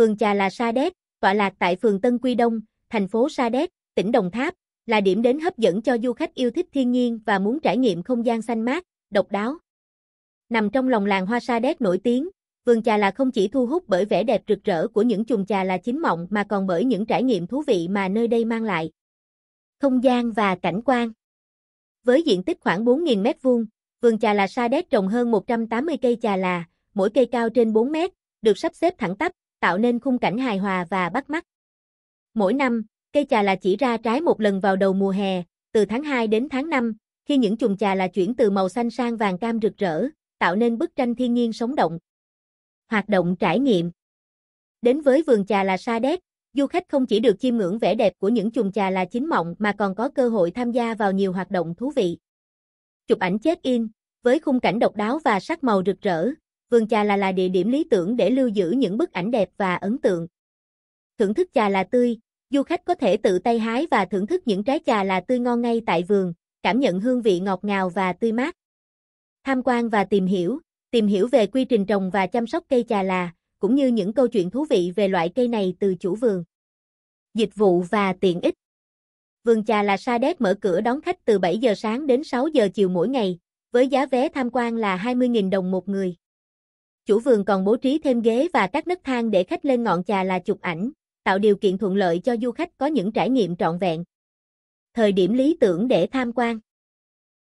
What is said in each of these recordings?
Vườn trà là Sa Đéc, tọa lạc tại phường Tân Quy Đông, thành phố Sa Đéc, tỉnh Đồng Tháp, là điểm đến hấp dẫn cho du khách yêu thích thiên nhiên và muốn trải nghiệm không gian xanh mát, độc đáo. Nằm trong lòng làng hoa Sa Đéc nổi tiếng, vườn trà là không chỉ thu hút bởi vẻ đẹp rực rỡ của những chùm trà là chín mọng mà còn bởi những trải nghiệm thú vị mà nơi đây mang lại. Không gian và cảnh quan Với diện tích khoảng 4.000 m2, vườn trà là Sa Đéc trồng hơn 180 cây trà là, mỗi cây cao trên 4 mét, được sắp xếp thẳng tắp, tạo nên khung cảnh hài hòa và bắt mắt. Mỗi năm, cây trà là chỉ ra trái một lần vào đầu mùa hè, từ tháng 2 đến tháng 5, khi những chùm trà là chuyển từ màu xanh sang vàng cam rực rỡ, tạo nên bức tranh thiên nhiên sống động. Hoạt động trải nghiệm Đến với vườn trà là Sa Đéc, du khách không chỉ được chiêm ngưỡng vẻ đẹp của những chùm trà là chính mọng mà còn có cơ hội tham gia vào nhiều hoạt động thú vị. Chụp ảnh check-in, với khung cảnh độc đáo và sắc màu rực rỡ, Vườn trà là là địa điểm lý tưởng để lưu giữ những bức ảnh đẹp và ấn tượng. Thưởng thức trà là tươi, du khách có thể tự tay hái và thưởng thức những trái trà là tươi ngon ngay tại vườn, cảm nhận hương vị ngọt ngào và tươi mát. Tham quan và tìm hiểu, tìm hiểu về quy trình trồng và chăm sóc cây trà là, cũng như những câu chuyện thú vị về loại cây này từ chủ vườn. Dịch vụ và tiện ích Vườn trà là Sa Đéc mở cửa đón khách từ 7 giờ sáng đến 6 giờ chiều mỗi ngày, với giá vé tham quan là 20.000 đồng một người chủ vườn còn bố trí thêm ghế và các nấc thang để khách lên ngọn trà là chụp ảnh, tạo điều kiện thuận lợi cho du khách có những trải nghiệm trọn vẹn. Thời điểm lý tưởng để tham quan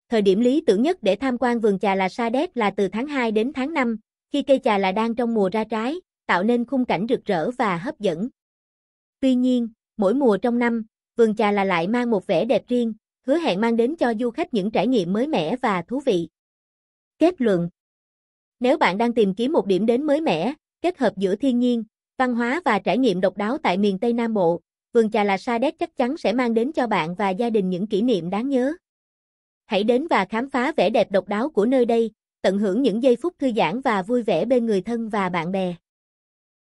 Thời điểm lý tưởng nhất để tham quan vườn trà là Sa Đéc là từ tháng 2 đến tháng 5, khi cây trà là đang trong mùa ra trái, tạo nên khung cảnh rực rỡ và hấp dẫn. Tuy nhiên, mỗi mùa trong năm, vườn trà là lại mang một vẻ đẹp riêng, hứa hẹn mang đến cho du khách những trải nghiệm mới mẻ và thú vị. Kết luận nếu bạn đang tìm kiếm một điểm đến mới mẻ, kết hợp giữa thiên nhiên, văn hóa và trải nghiệm độc đáo tại miền Tây Nam Bộ, vườn trà La Sa Đéc chắc chắn sẽ mang đến cho bạn và gia đình những kỷ niệm đáng nhớ. Hãy đến và khám phá vẻ đẹp độc đáo của nơi đây, tận hưởng những giây phút thư giãn và vui vẻ bên người thân và bạn bè.